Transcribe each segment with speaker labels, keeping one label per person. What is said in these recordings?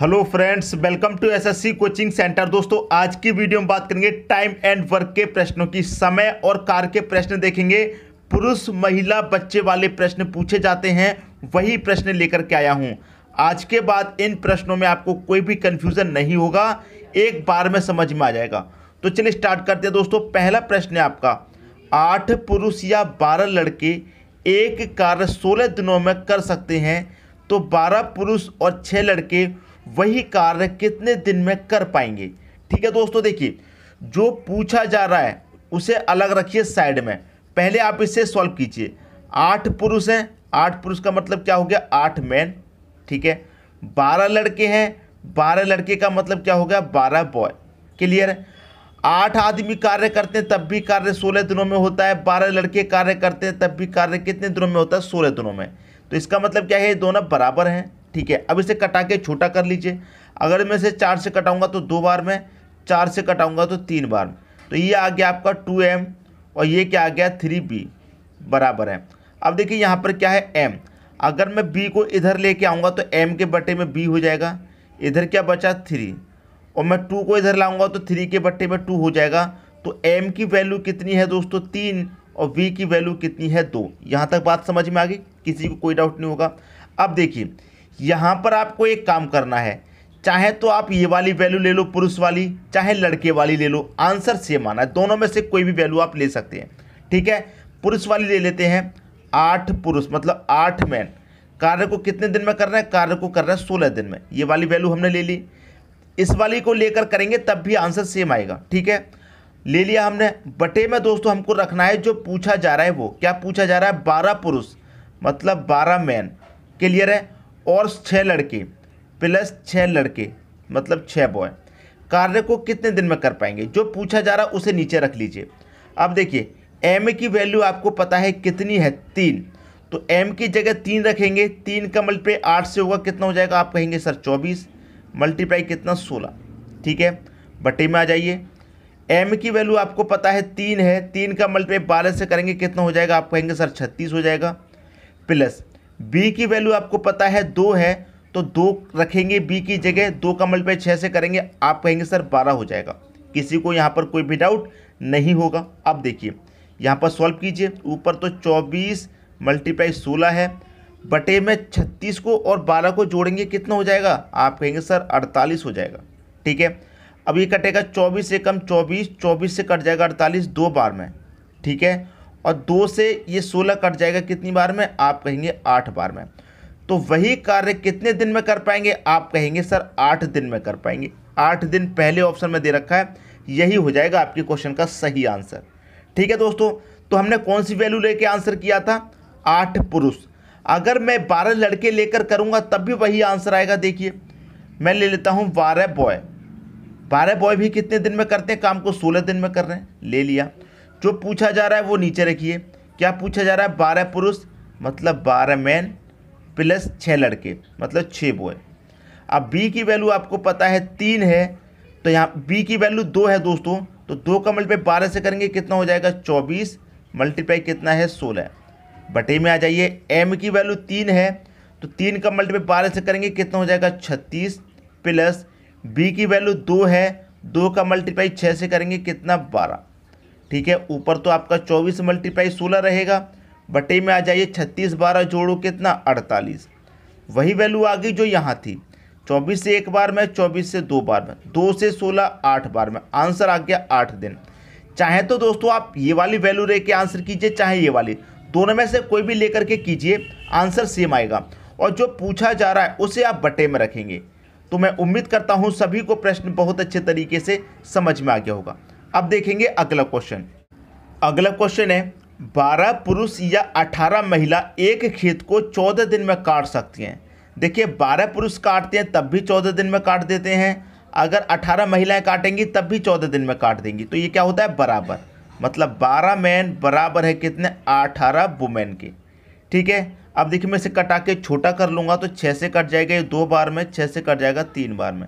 Speaker 1: hello friends welcome to SSC coaching centre दोस्तों आज की वीडियो में बात करेंगे टाइम एंड वर्क के प्रश्नों की समय और कार के प्रश्न देखेंगे पुरुष महिला बच्चे वाले प्रश्न पूछे जाते हैं वही प्रश्न लेकर के आया हूं आज के बाद इन प्रश्नों में आपको कोई भी कन्फ्यूज़न नहीं होगा एक बार में समझ में आ जाएगा तो चलिए स्टार्ट करते हैं दोस्तों पहला प्रश्न है आपका आठ पुरुष या बारह लड़के एक कार्य सोलह दिनों में कर सकते हैं तो बारह पुरुष और छः लड़के वही कार्य कितने दिन में कर पाएंगे ठीक है दोस्तों देखिए जो पूछा जा रहा है उसे अलग रखिए साइड में पहले आप इसे सॉल्व कीजिए आठ पुरुष हैं आठ पुरुष का मतलब क्या हो गया आठ मैन ठीक है बारह लड़के हैं बारह लड़के का मतलब क्या हो गया बारह बॉय क्लियर है आठ आदमी कार्य करते हैं तब भी कार्य सोलह दिनों में होता है बारह लड़के कार्य करते हैं तब भी कार्य कितने दिनों में होता है सोलह दिनों में तो इसका मतलब क्या है ये दोनों बराबर हैं ठीक है अब इसे कटा के छोटा कर लीजिए अगर मैं इसे चार से कटाऊंगा तो दो बार में चार से कटाऊंगा तो तीन बार में तो ये आ गया आपका टू एम और ये क्या आ गया थ्री बी बराबर है अब देखिए यहाँ पर क्या है एम अगर मैं बी को इधर लेके आऊँगा तो एम के बटे में बी हो जाएगा इधर क्या बचा थ्री और मैं टू को इधर लाऊंगा तो थ्री के बट्टे में टू हो जाएगा तो एम की वैल्यू कितनी है दोस्तों तीन और वी की वैल्यू कितनी है दो यहाँ तक बात समझ में आ गई किसी को कोई डाउट नहीं होगा अब देखिए यहाँ पर आपको एक काम करना है चाहे तो आप ये वाली वैल्यू ले लो पुरुष वाली चाहे लड़के वाली ले लो आंसर सेम आना है दोनों में से कोई भी वैल्यू आप ले सकते हैं ठीक है पुरुष वाली ले लेते हैं आठ पुरुष मतलब आठ मैन कार्य को कितने दिन में करना है कार्य को करना है सोलह दिन में ये वाली वैल्यू हमने ले ली इस वाली को लेकर करेंगे तब भी आंसर सेम आएगा ठीक है ले लिया हमने बटे में दोस्तों हमको रखना है जो पूछा जा रहा है वो क्या पूछा जा रहा है बारह पुरुष मतलब बारह मैन क्लियर है और छः लड़के प्लस छः लड़के मतलब छः बॉय कार्य को कितने दिन में कर पाएंगे जो पूछा जा रहा उसे नीचे रख लीजिए अब देखिए एम की वैल्यू आपको पता है कितनी है तीन तो एम की जगह तीन रखेंगे तीन का मल्टीप्लाई आठ से होगा कितना हो जाएगा आप कहेंगे सर चौबीस मल्टीप्लाई कितना सोलह ठीक है बटे में आ जाइए एम की वैल्यू आपको पता है तीन है तीन का मल्टीप्लाई बारह से करेंगे कितना हो जाएगा आप कहेंगे सर छत्तीस हो जाएगा प्लस बी की वैल्यू आपको पता है दो है तो दो रखेंगे बी की जगह दो का मल्टीपाई छः से करेंगे आप कहेंगे सर बारह हो जाएगा किसी को यहाँ पर कोई भी डाउट नहीं होगा अब देखिए यहाँ पर सॉल्व कीजिए ऊपर तो चौबीस मल्टीप्लाई सोलह है बटे में छत्तीस को और बारह को जोड़ेंगे कितना हो जाएगा आप कहेंगे सर अड़तालीस हो जाएगा ठीक है अब ये कटेगा चौबीस से कम चौबीस चौबीस से कट जाएगा अड़तालीस दो बार में ठीक है और दो से ये सोलह कट जाएगा कितनी बार में आप कहेंगे आठ बार में तो वही कार्य कितने दिन में कर पाएंगे आप कहेंगे सर आठ दिन में कर पाएंगे आठ दिन पहले ऑप्शन में दे रखा है यही हो जाएगा आपके क्वेश्चन का सही आंसर ठीक है दोस्तों तो हमने कौन सी वैल्यू लेके आंसर किया था आठ पुरुष अगर मैं बारह लड़के लेकर करूँगा तब भी वही आंसर आएगा देखिए मैं ले लेता हूँ बारह बॉय बारह बॉय भी कितने दिन में करते हैं काम को सोलह दिन में कर रहे हैं ले लिया जो पूछा जा रहा है वो नीचे रखिए क्या पूछा जा रहा है बारह पुरुष मतलब बारह मैन प्लस छः लड़के मतलब छः बॉय अब बी की वैल्यू आपको पता है तीन है तो यहाँ बी की वैल्यू दो है दोस्तों तो दो का मल्टीप्लाई बारह से करेंगे कितना हो जाएगा चौबीस मल्टीप्लाई कितना है सोलह बटे में आ जाइए एम की वैल्यू तीन है तो तीन का मल्टीपे बारह से करेंगे कितना हो जाएगा छत्तीस प्लस बी की वैल्यू दो है दो का मल्टीप्लाई छः से करेंगे कितना बारह ठीक है ऊपर तो आपका चौबीस मल्टीप्लाई सोलह रहेगा बटे में आ जाइए छत्तीस बारह जोड़ो कितना अड़तालीस वही वैल्यू आ गई जो यहाँ थी चौबीस से एक बार में चौबीस से दो बार में दो से सोलह आठ बार में आंसर आ गया आठ दिन चाहे तो दोस्तों आप ये वाली वैल्यू रह के आंसर कीजिए चाहे ये वाली दोनों में से कोई भी लेकर के कीजिए आंसर सेम आएगा और जो पूछा जा रहा है उसे आप बटे में रखेंगे तो मैं उम्मीद करता हूँ सभी को प्रश्न बहुत अच्छे तरीके से समझ में आ गया होगा अब देखेंगे अगला क्वेश्चन अगला क्वेश्चन है बारह पुरुष या अठारह महिला एक खेत को चौदह दिन में काट सकती हैं देखिए बारह पुरुष काटते हैं तब भी चौदह दिन में काट देते हैं अगर अठारह महिलाएं काटेंगी तब भी चौदह दिन में काट देंगी तो ये क्या होता है बराबर मतलब बारह मैन बराबर है कितने अठारह वुमेन के ठीक है अब देखिए मैं इसे कटा के छोटा कर लूँगा तो छः से कट जाएगा ये दो बार में छः से कट जाएगा तीन बार में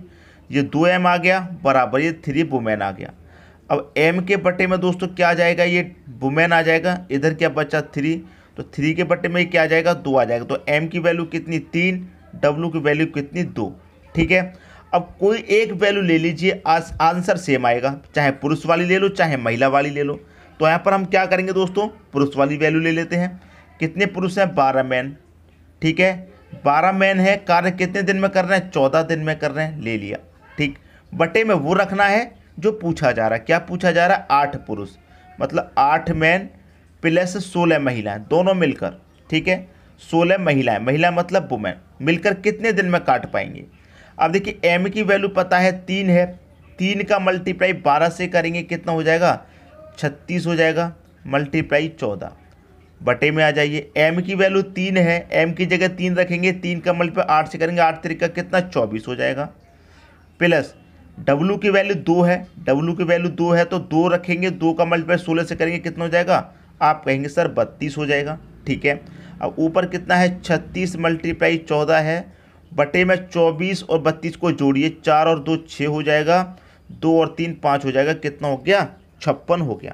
Speaker 1: ये दो एम आ गया बराबर ये थ्री वुमेन आ गया अब एम के बटे में दोस्तों क्या आ जाएगा ये वुमेन आ जाएगा इधर क्या बचा थ्री तो थ्री के बटे में क्या आ जाएगा दो आ जाएगा तो एम की वैल्यू कितनी तीन डब्लू की वैल्यू कितनी दो ठीक है अब कोई एक वैल्यू ले लीजिए आंसर सेम आएगा चाहे पुरुष वाली ले लो चाहे महिला वाली ले लो तो यहाँ पर हम क्या करेंगे दोस्तों पुरुष वाली वैल्यू ले लेते हैं कितने पुरुष हैं बारह मैन ठीक है बारह मैन है कार्य कितने दिन में कर रहे हैं चौदह दिन में कर रहे हैं ले लिया ठीक बटे में वो रखना है जो पूछा जा रहा है क्या पूछा जा रहा है आठ पुरुष मतलब आठ मैन प्लस सोलह महिलाएं दोनों मिलकर ठीक है सोलह महिलाएं महिला मतलब वुमेन मिलकर कितने दिन में काट पाएंगे अब देखिए एम की वैल्यू पता है तीन है तीन का मल्टीप्लाई बारह से करेंगे कितना हो जाएगा छत्तीस हो जाएगा मल्टीप्लाई चौदह बटे में आ जाइए एम की वैल्यू तीन है एम की जगह तीन रखेंगे तीन का मल्टीप्लाई आठ से करेंगे आठ तरीका कितना चौबीस हो जाएगा प्लस डब्लू की वैल्यू दो है डब्लू की वैल्यू दो है तो दो रखेंगे दो का मल्टीप्लाई सोलह से करेंगे कितना हो जाएगा आप कहेंगे सर बत्तीस हो जाएगा ठीक है अब ऊपर कितना है छत्तीस मल्टीप्लाई चौदह है बटे में चौबीस और बत्तीस को जोड़िए चार और दो छः हो जाएगा दो और तीन पाँच हो जाएगा कितना हो गया छप्पन हो गया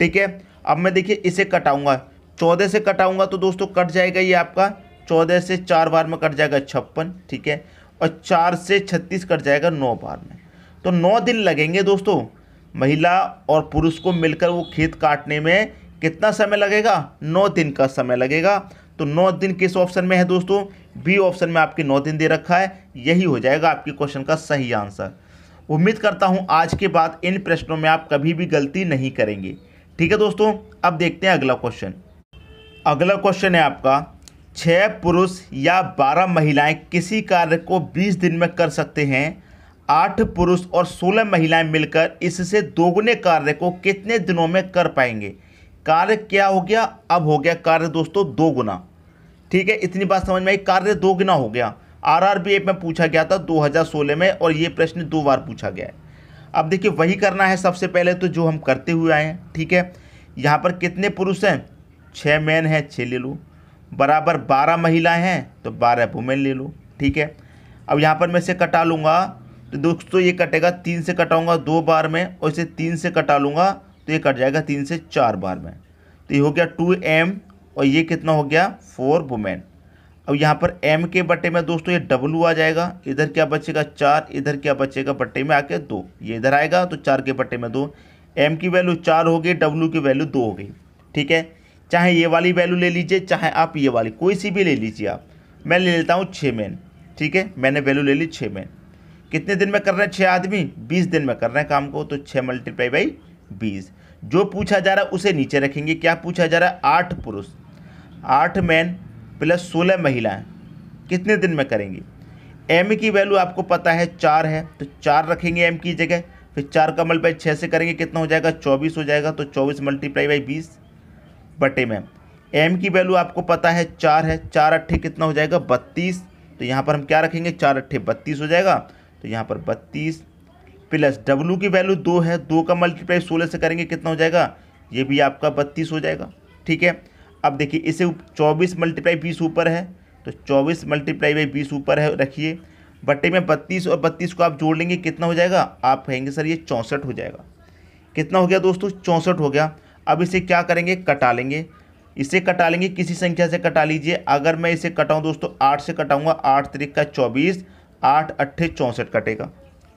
Speaker 1: ठीक है अब मैं देखिए इसे कटाऊँगा चौदह से कटाऊँगा तो दोस्तों कट जाएगा ये आपका चौदह से चार बार में कट जाएगा छप्पन ठीक है और चार से छत्तीस कट जाएगा नौ बार में तो नौ दिन लगेंगे दोस्तों महिला और पुरुष को मिलकर वो खेत काटने में कितना समय लगेगा नौ दिन का समय लगेगा तो नौ दिन किस ऑप्शन में है दोस्तों बी ऑप्शन में आपके नौ दिन दे रखा है यही हो जाएगा आपके क्वेश्चन का सही आंसर उम्मीद करता हूँ आज के बाद इन प्रश्नों में आप कभी भी गलती नहीं करेंगे ठीक है दोस्तों अब देखते हैं अगला क्वेश्चन अगला क्वेश्चन है आपका छः पुरुष या बारह महिलाएं किसी कार्य को बीस दिन में कर सकते हैं आठ पुरुष और सोलह महिलाएं मिलकर इससे दोगुने कार्य को कितने दिनों में कर पाएंगे कार्य क्या हो गया अब हो गया कार्य दोस्तों दो गुना ठीक है इतनी बात समझ में आई कार्य दो गुना हो गया आरआरबी में पूछा गया था 2016 में और ये प्रश्न दो बार पूछा गया है अब देखिए वही करना है सबसे पहले तो जो हम करते हुए आए हैं ठीक है यहाँ पर कितने पुरुष हैं छः मैन हैं छः ले लो बराबर बारह महिलाएँ हैं तो बारह वुमेन ले लो ठीक है अब यहाँ पर मैं इसे कटा लूँगा तो दोस्तों ये कटेगा तीन से कटाऊंगा दो बार में और इसे तीन से कटा लूँगा तो ये कट जाएगा तीन से चार बार में तो ये हो गया टू एम और ये कितना हो गया फोर वुमेन अब यहाँ पर एम के बट्टे में दोस्तों ये डब्लू आ जाएगा इधर क्या बचेगा चार इधर क्या बचेगा बट्टे में आके दो ये इधर आएगा तो चार के बट्टे में दो एम की वैल्यू चार हो गई डब्लू की वैल्यू दो हो गई ठीक है चाहे ये वाली वैल्यू ले लीजिए चाहे आप ये वाली कोई सी भी ले लीजिए आप मैं ले लेता हूँ छः मैन ठीक है मैंने वैल्यू ले ली छः मैन कितने दिन में कर रहे हैं छः आदमी बीस दिन में कर रहे हैं काम को तो छः मल्टीप्लाई बाई बीस जो पूछा जा रहा है उसे नीचे रखेंगे क्या पूछा जा रहा है आठ पुरुष आठ मैन प्लस सोलह महिलाएं कितने दिन में करेंगे एम की वैल्यू आपको पता है चार है तो चार रखेंगे एम की जगह फिर चार का मल्टीप्लाई छः से करेंगे कितना हो जाएगा चौबीस हो जाएगा तो चौबीस मल्टीप्लाई बाई बीस बटे में एम की वैल्यू आपको पता है चार है चार अट्ठे कितना हो जाएगा बत्तीस तो यहाँ पर हम क्या रखेंगे चार अट्ठे बत्तीस हो जाएगा तो यहाँ पर बत्तीस प्लस डब्लू की वैल्यू दो है दो का मल्टीप्लाई सोलह से करेंगे कितना हो जाएगा ये भी आपका बत्तीस हो जाएगा ठीक है अब देखिए इसे चौबीस मल्टीप्लाई बीस ऊपर है तो चौबीस मल्टीप्लाई बाई बीस ऊपर है रखिए बट्टे में बत्तीस और बत्तीस को आप जोड़ लेंगे कितना हो जाएगा आप कहेंगे सर ये चौंसठ हो जाएगा कितना हो गया दोस्तों चौंसठ हो गया अब इसे क्या करेंगे कटा लेंगे इसे कटा लेंगे किसी संख्या से कटा लीजिए अगर मैं इसे कटाऊँ दोस्तों आठ से कटाऊँगा आठ तरीक का चौबीस आठ अट्ठे चौंसठ कटेगा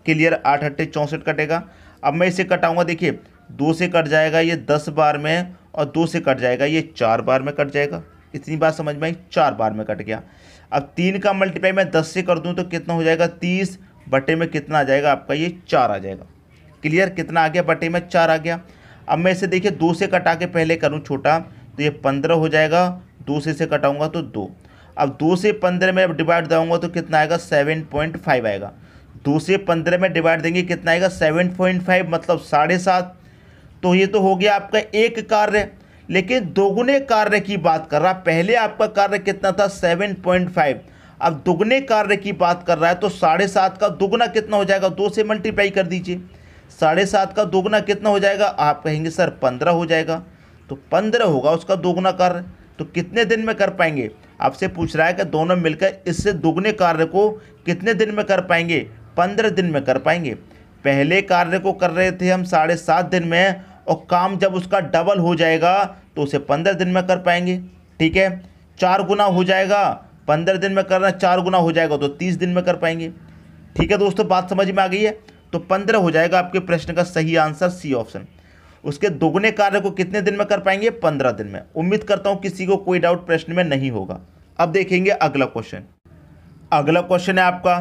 Speaker 1: क्लियर आठ अट्ठे चौंसठ कटेगा अब मैं इसे कटाऊंगा देखिए दो से कट जाएगा ये दस बार में और दो से कट जाएगा ये चार बार में कट जाएगा इतनी बात समझ में आई चार बार में कट गया अब तीन का मल्टीप्लाई मैं दस से कर दूँ तो कितना हो जाएगा तीस बटे में कितना आ जाएगा आपका ये चार आ जाएगा क्लियर कितना आ गया बटे में चार आ गया अब मैं इसे देखिए दो से कटा के पहले करूँ छोटा तो ये पंद्रह हो जाएगा दो से से कटाऊँगा तो दो अब दो से पंद्रह में डिवाइड दूंगा तो कितना आएगा सेवन पॉइंट फाइव आएगा दो से पंद्रह में डिवाइड देंगे कितना आएगा सेवन पॉइंट फाइव मतलब साढ़े सात तो ये तो हो गया आपका एक कार्य लेकिन दोगुने कार्य की बात कर रहा पहले आपका कार्य कितना था सेवन पॉइंट फाइव अब दोगुने कार्य की बात कर रहा है तो साढ़े सात का दोगुना कितना हो जाएगा दो से मल्टीप्लाई कर दीजिए साढ़े सात का दोगुना कितना हो जाएगा आप कहेंगे सर पंद्रह हो जाएगा तो पंद्रह होगा उसका दोगुना कार्य तो कितने दिन में कर पाएंगे आपसे पूछ रहा है कि दोनों मिलकर इससे दुगने कार्य को कितने दिन में कर पाएंगे पंद्रह दिन में कर पाएंगे पहले कार्य को कर रहे थे हम साढ़े सात दिन में और काम जब उसका डबल हो जाएगा तो उसे पंद्रह दिन में कर पाएंगे ठीक है चार गुना हो जाएगा पंद्रह दिन में करना चार गुना हो जाएगा तो तीस दिन में कर पाएंगे ठीक है दोस्तों बात समझ में आ गई है तो पंद्रह हो जाएगा आपके प्रश्न का सही आंसर सी ऑप्शन उसके दोगुने कार्य को कितने दिन में कर पाएंगे पंद्रह दिन में उम्मीद करता हूँ किसी को कोई डाउट प्रश्न में नहीं होगा अब देखेंगे अगला क्वेश्चन अगला क्वेश्चन है आपका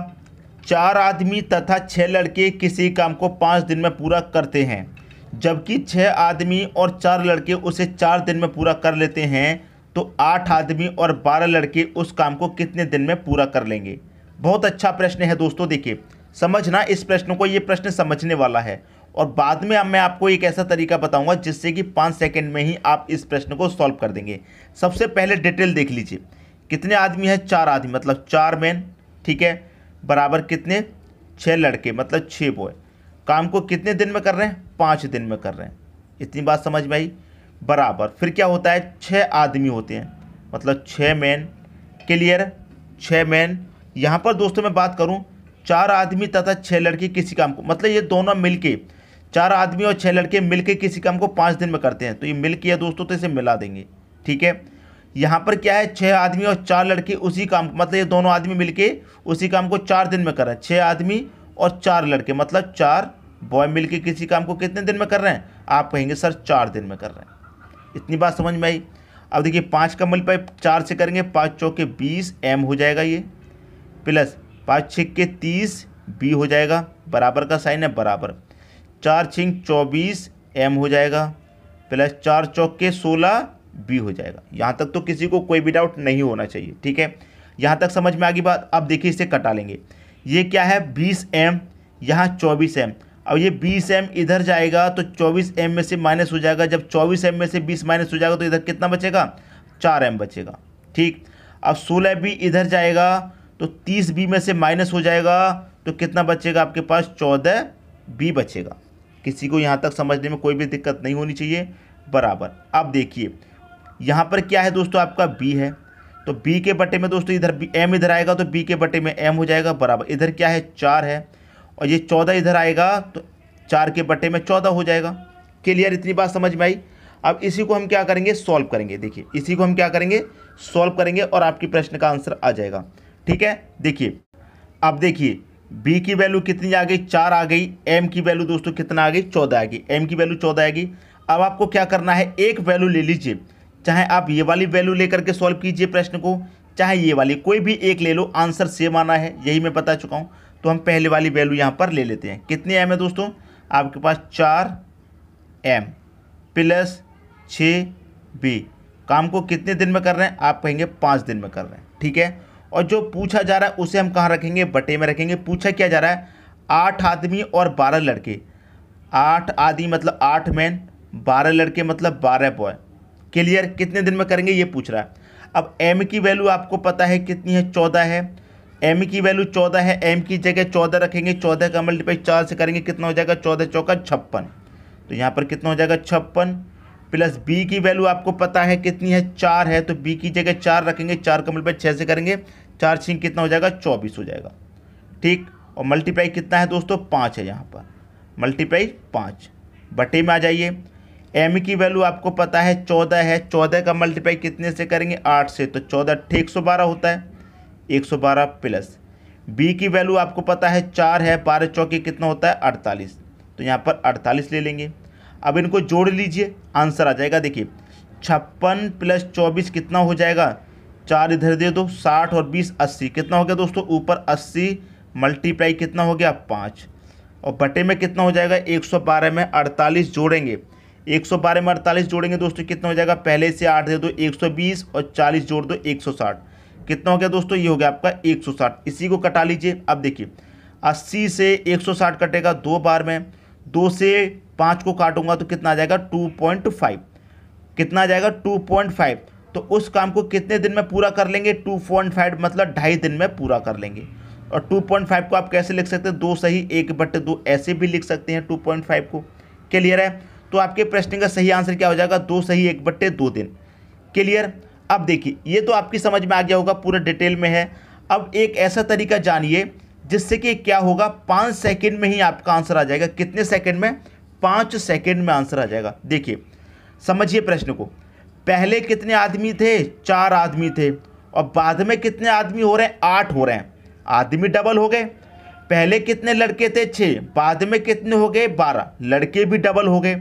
Speaker 1: चार आदमी तथा छः लड़के किसी काम को पाँच दिन में पूरा करते हैं जबकि छः आदमी और चार लड़के उसे चार दिन में पूरा कर लेते हैं तो आठ आदमी और बारह लड़के उस काम को कितने दिन में पूरा कर लेंगे बहुत अच्छा प्रश्न है दोस्तों देखिए समझना इस प्रश्न को ये प्रश्न समझने वाला है और बाद में अब मैं आपको एक ऐसा तरीका बताऊंगा जिससे कि पाँच सेकंड में ही आप इस प्रश्न को सॉल्व कर देंगे सबसे पहले डिटेल देख लीजिए कितने आदमी हैं चार आदमी मतलब चार मैन ठीक है बराबर कितने छः लड़के मतलब छः बॉय काम को कितने दिन में कर रहे हैं पाँच दिन में कर रहे हैं इतनी बात समझ में आई बराबर फिर क्या होता है छः आदमी होते हैं मतलब छः मैन क्लियर छः मैन यहाँ पर दोस्तों मैं बात करूँ चार आदमी तथा छः लड़की किसी काम को मतलब ये दोनों मिलके चार आदमी और छः लड़के के किसी काम को पाँच दिन में करते हैं तो ये मिल किया दोस्तों तो इसे मिला देंगे ठीक है यहाँ पर क्या है छः आदमी और चार लड़के उसी काम मतलब ये दोनों आदमी मिलके उसी काम को चार दिन में कर रहे हैं छः आदमी और चार लड़के मतलब चार बॉय के किसी काम को कितने दिन में कर रहे हैं आप कहेंगे सर चार दिन में कर रहे हैं इतनी बात समझ में आई अब देखिए पाँच का पाए चार से करेंगे पाँच चौके बीस एम हो जाएगा ये प्लस पाँच छः के तीस बी हो जाएगा बराबर का साइन है बराबर चार छिंग चौबीस एम हो जाएगा प्लस चार चौके सोलह बी हो जाएगा यहाँ तक तो किसी को कोई भी डाउट नहीं होना चाहिए ठीक है यहाँ तक समझ में आ गई बात अब देखिए इसे कटा लेंगे ये क्या है बीस एम यहाँ चौबीस एम अब ये बीस एम इधर जाएगा तो चौबीस एम में से माइनस हो जाएगा जब चौबीस एम में से बीस माइनस हो जाएगा तो इधर कितना बचेगा चार एम बचेगा ठीक अब सोलह बी इधर जाएगा तो तीस बी में से माइनस हो जाएगा तो कितना बचेगा आपके पास चौदह बी बचेगा किसी को यहाँ तक समझने में कोई भी दिक्कत नहीं होनी चाहिए बराबर अब देखिए यहाँ पर क्या है दोस्तों आपका बी है तो बी के बटे में दोस्तों इधर एम इधर आएगा तो बी के बटे में एम हो जाएगा बराबर इधर क्या है चार है और ये चौदह इधर आएगा तो चार के बटे में चौदह हो जाएगा क्लियर इतनी बात समझ में आई अब इसी को हम क्या करेंगे सॉल्व करेंगे देखिए इसी को हम क्या करेंगे सॉल्व करेंगे और आपके प्रश्न का आंसर आ जाएगा ठीक है देखिए अब देखिए बी की वैल्यू कितनी आ गई चार आ गई एम की वैल्यू दोस्तों कितना आ गई चौदह आ गई एम की वैल्यू चौदह आएगी अब आपको क्या करना है एक वैल्यू ले लीजिए चाहे आप ये वाली वैल्यू लेकर के सॉल्व कीजिए प्रश्न को चाहे ये वाली कोई भी एक ले लो आंसर सेम आना है यही मैं बता चुका हूँ तो हम पहले वाली वैल्यू यहाँ पर ले लेते हैं कितनी एम है दोस्तों आपके पास चार एम प्लस छ बी काम को कितने दिन में कर रहे हैं आप कहेंगे पाँच दिन में कर रहे हैं ठीक है और जो पूछा जा रहा है उसे हम कहाँ रखेंगे बटे में रखेंगे पूछा क्या जा रहा है आठ आदमी और बारह लड़के आठ आदमी मतलब आठ मैन बारह लड़के मतलब बारह बॉय क्लियर कितने दिन में करेंगे ये पूछ रहा है अब एम की वैल्यू आपको पता है कितनी है चौदह है एम की वैल्यू चौदह है एम की जगह चौदह रखेंगे चौदह का मल्टीपाई चार से करेंगे कितना हो जाएगा चौदह चौका छप्पन तो यहाँ पर कितना हो जाएगा छप्पन प्लस बी की वैल्यू आपको पता है कितनी है चार है तो बी की जगह चार रखेंगे चार का मल्टीपाई छः से करेंगे चार छिंग कितना हो जाएगा चौबीस हो जाएगा ठीक और मल्टीप्लाई कितना है दोस्तों पाँच है यहाँ पर मल्टीप्लाई पाँच बटे में आ जाइए एम की वैल्यू आपको पता है चौदह है चौदह का मल्टीप्लाई कितने से करेंगे आठ से तो चौदह ठीक सौ बारह होता है एक सौ बारह प्लस बी की वैल्यू आपको पता है चार है बारह चौके कितना होता है अड़तालीस तो यहाँ पर अड़तालीस ले लेंगे अब इनको जोड़ लीजिए आंसर आ जाएगा देखिए छप्पन प्लस चौबीस कितना हो जाएगा चार इधर दे दो साठ और बीस अस्सी कितना हो गया दोस्तों ऊपर अस्सी मल्टीप्लाई कितना हो गया पाँच और बटे में कितना हो जाएगा एक सौ बारह में अड़तालीस जोड़ेंगे एक सौ बारह में अड़तालीस जोड़ेंगे दोस्तों कितना हो जाएगा पहले से आठ दे दो एक सौ बीस और चालीस जोड़ दो एक सौ साठ कितना हो गया दोस्तों ये हो गया आपका एक सौ साठ इसी को कटा लीजिए अब देखिए अस्सी से एक सौ साठ कटेगा दो बार में दो से पाँच को काटूंगा तो कितना आ जाएगा टू पॉइंट फाइव कितना आ जाएगा टू पॉइंट फाइव तो उस काम को कितने दिन में पूरा कर लेंगे टू पॉइंट फाइव मतलब ढाई दिन में पूरा कर लेंगे और टू पॉइंट फाइव को आप कैसे लिख सकते हैं दो सही एक बट दो ऐसे भी लिख सकते हैं टू पॉइंट फाइव को क्लियर है तो आपके प्रश्न का सही आंसर क्या हो जाएगा दो सही एक बट्टे दो दिन क्लियर अब देखिए ये तो आपकी समझ में आ गया होगा पूरा डिटेल में है अब एक ऐसा तरीका जानिए जिससे कि क्या होगा पाँच सेकेंड में ही आपका आंसर आ जाएगा कितने सेकेंड में पाँच सेकेंड में आंसर आ जाएगा देखिए समझिए प्रश्न को पहले कितने आदमी थे चार आदमी थे और बाद में कितने आदमी हो रहे हैं आठ हो रहे हैं आदमी डबल हो गए पहले कितने लड़के थे छः बाद में कितने हो गए बारह लड़के भी डबल हो गए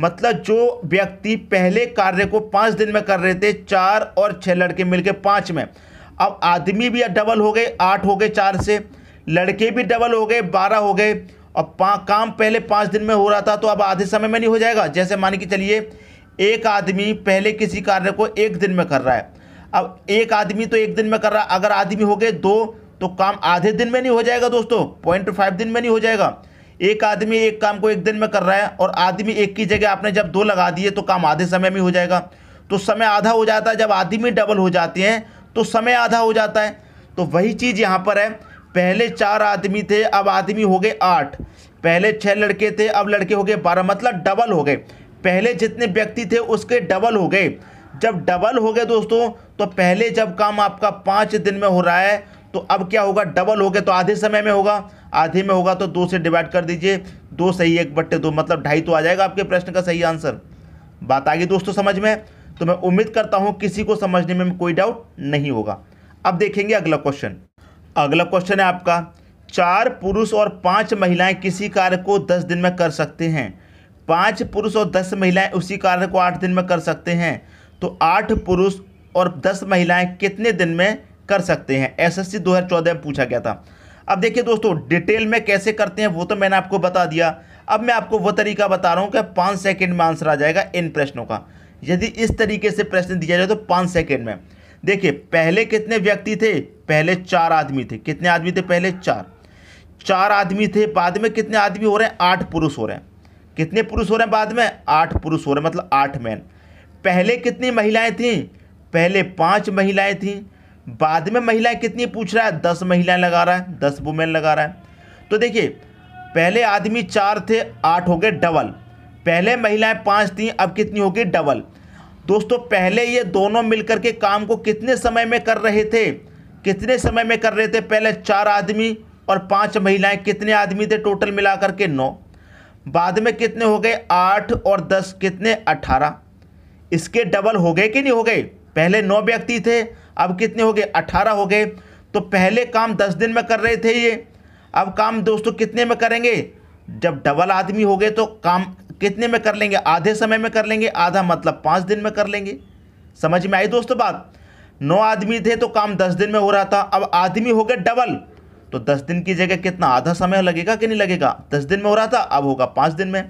Speaker 1: मतलब जो व्यक्ति पहले कार्य को पाँच दिन में कर रहे थे चार और छः लड़के मिलके पाँच में अब आदमी भी डबल हो गए आठ हो गए चार से लड़के भी डबल हो गए बारह हो गए और काम पहले पाँच दिन में हो रहा था तो अब आधे समय में नहीं हो जाएगा जैसे मान के चलिए एक आदमी पहले किसी कार्य को एक दिन में कर रहा है अब एक आदमी तो एक दिन में कर रहा है अगर आदमी हो गए दो तो काम आधे दिन में नहीं हो जाएगा दोस्तों पॉइंट फाइव दिन में नहीं हो जाएगा एक आदमी एक काम को एक दिन में कर रहा है और आदमी एक की जगह आपने जब दो लगा दिए तो काम आधे समय में हो जाएगा तो समय आधा हो जाता है जब आदमी डबल हो जाते हैं तो समय आधा हो जाता है तो वही चीज़ यहाँ पर है पहले चार आदमी थे अब आदमी हो गए आठ पहले छः लड़के थे अब लड़के हो गए बारह मतलब डबल हो गए पहले जितने व्यक्ति थे उसके डबल हो गए जब डबल हो गए दोस्तों तो पहले जब काम आपका पाँच दिन में हो रहा है तो अब क्या होगा डबल हो गया तो आधे समय में होगा आधे में होगा तो दो से डिवाइड कर दीजिए दो सही एक बट्टे दो मतलब ढाई तो आ जाएगा आपके प्रश्न का सही आंसर बात आ गई दोस्तों समझ में तो मैं उम्मीद करता हूं किसी को समझने में कोई डाउट नहीं होगा अब देखेंगे अगला क्वेश्चन अगला क्वेश्चन है आपका चार पुरुष और पांच महिलाएं किसी कार्य को दस दिन में कर सकते हैं पाँच पुरुष और दस महिलाएं उसी कार्य को आठ दिन में कर सकते हैं तो आठ पुरुष और दस महिलाएं कितने दिन में कर सकते हैं एसएससी 2014 में पूछा गया था अब देखिए दोस्तों डिटेल में कैसे करते हैं वो तो मैंने आपको बता दिया अब मैं आपको वो तरीका बता रहा हूँ कि पाँच सेकेंड में आंसर आ जाएगा इन प्रश्नों का यदि इस तरीके से प्रश्न दिया जाए तो पाँच सेकेंड में देखिए पहले कितने व्यक्ति थे पहले चार आदमी थे कितने आदमी थे पहले चार चार आदमी थे बाद में कितने आदमी हो रहे हैं आठ पुरुष हो रहे हैं कितने पुरुष हो रहे हैं बाद में आठ पुरुष हो रहे हैं मतलब आठ मैन पहले कितनी महिलाएं थीं पहले पांच महिलाएं थीं बाद में महिलाएं कितनी पूछ रहा है दस महिलाएं लगा रहा है दस वुमेन लगा रहा है तो देखिए पहले आदमी चार थे आठ हो गए डबल पहले महिलाएं पांच थीं अब कितनी होगी डबल दोस्तों पहले ये दोनों मिलकर के काम को कितने समय में कर रहे थे कितने समय में कर रहे थे पहले चार आदमी और पांच महिलाएं कितने आदमी थे टोटल मिला करके नौ बाद में कितने हो गए आठ और दस कितने अठारह इसके डबल हो गए कि नहीं हो गए पहले नौ व्यक्ति थे अब कितने हो गए अठारह हो गए तो पहले काम दस दिन में कर रहे थे ये अब काम दोस्तों कितने में करेंगे जब डबल आदमी हो गए तो काम कितने में कर लेंगे आधे समय में कर लेंगे आधा मतलब पाँच दिन में कर लेंगे समझ में आई दोस्तों बात नौ आदमी थे तो काम दस दिन में हो रहा था अब आदमी हो गए डबल तो दस दिन की जगह कितना आधा समय लगेगा कि नहीं लगेगा दस दिन में हो रहा था अब होगा पाँच दिन में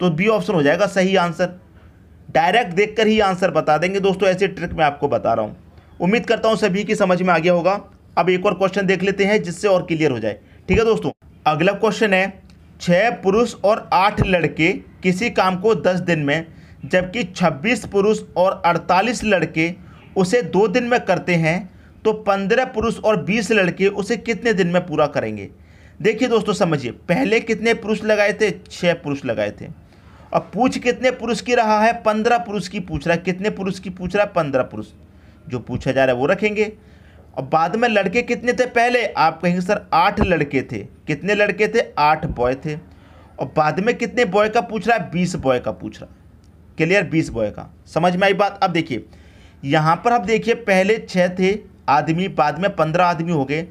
Speaker 1: तो बी ऑप्शन हो जाएगा सही आंसर डायरेक्ट देखकर ही आंसर बता देंगे दोस्तों ऐसे ट्रिक मैं आपको बता रहा हूँ उम्मीद करता हूँ सभी की समझ में आ गया होगा अब एक और क्वेश्चन देख लेते हैं जिससे और क्लियर हो जाए ठीक है दोस्तों अगला क्वेश्चन है छः पुरुष और आठ लड़के किसी काम को दस दिन में जबकि छब्बीस पुरुष और अड़तालीस लड़के उसे दो दिन में करते हैं तो पंद्रह पुरुष और बीस लड़के उसे कितने दिन में पूरा करेंगे देखिए दोस्तों समझिए पहले कितने पुरुष लगाए थे छः पुरुष लगाए थे अब पूछ कितने पुरुष की रहा है पंद्रह पुरुष की पूछ रहा है कितने पुरुष की पूछ रहा है पंद्रह पुरुष जो पूछा जा रहा है वो रखेंगे और बाद में लड़के कितने थे पहले आप कहेंगे सर आठ लड़के थे कितने लड़के थे आठ बॉय थे और बाद में कितने बॉय का पूछ रहा है बीस बॉय का पूछ रहा है क्लियर बीस बॉय का समझ में आई बात अब देखिए यहाँ पर आप देखिए पहले छः थे आदमी बाद में पंद्रह आदमी हो गए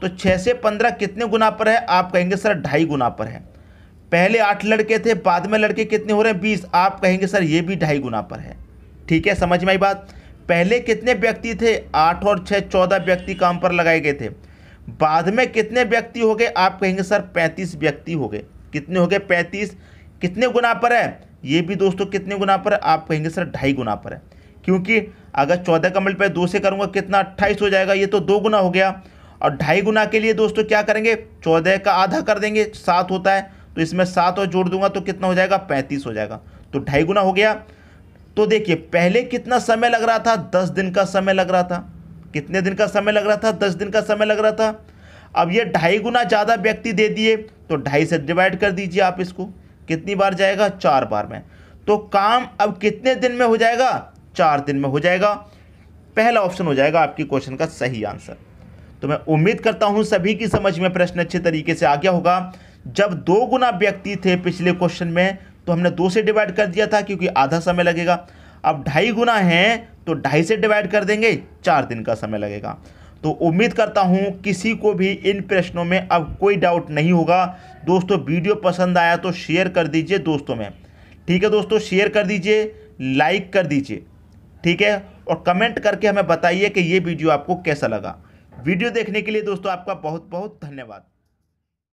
Speaker 1: तो छः से पंद्रह कितने गुना पर है आप कहेंगे सर ढाई गुना पर है पहले आठ लड़के थे बाद में लड़के कितने हो रहे हैं बीस आप कहेंगे सर ये भी ढाई गुना पर है ठीक है समझ में आई बात पहले कितने व्यक्ति थे आठ और छः चौदह व्यक्ति काम पर लगाए गए थे बाद में कितने व्यक्ति हो गए आप कहेंगे सर पैंतीस व्यक्ति हो गए कितने हो गए पैंतीस कितने गुना पर है ये भी दोस्तों कितने गुना पर है आप कहेंगे सर ढाई गुना पर है क्योंकि अगर चौदह का मल्टीप्लाई दो से करूँगा कितना अट्ठाईस हो जाएगा ये तो दो गुना हो गया और ढाई गुना के लिए दोस्तों क्या करेंगे चौदह का आधा कर देंगे सात होता है तो इसमें सात और जोड़ दूंगा तो कितना हो जाएगा पैंतीस हो जाएगा तो ढाई गुना हो गया तो देखिए पहले कितना समय लग रहा था दस दिन का समय लग रहा था कितने दिन का समय लग रहा था दस दिन का समय लग रहा था अब ये ढाई गुना ज़्यादा व्यक्ति दे दिए तो ढाई से डिवाइड कर दीजिए आप इसको कितनी बार जाएगा चार बार में तो काम अब कितने दिन में हो जाएगा चार दिन में हो जाएगा पहला ऑप्शन हो जाएगा आपके क्वेश्चन का सही आंसर तो मैं उम्मीद करता हूं सभी की समझ में प्रश्न अच्छे तरीके से आ गया होगा जब दो गुना व्यक्ति थे पिछले क्वेश्चन में तो हमने दो से डिवाइड कर दिया था क्योंकि आधा समय लगेगा अब ढाई गुना है तो ढाई से डिवाइड कर देंगे चार दिन का समय लगेगा तो उम्मीद करता हूँ किसी को भी इन प्रश्नों में अब कोई डाउट नहीं होगा दोस्तों वीडियो पसंद आया तो शेयर कर दीजिए दोस्तों में ठीक है दोस्तों शेयर कर दीजिए लाइक कर दीजिए ठीक है और कमेंट करके हमें बताइए कि ये वीडियो आपको कैसा लगा वीडियो देखने के लिए दोस्तों आपका बहुत बहुत धन्यवाद